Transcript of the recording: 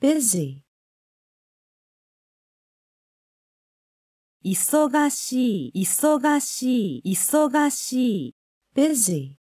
busy 忙しい忙しい忙しい busy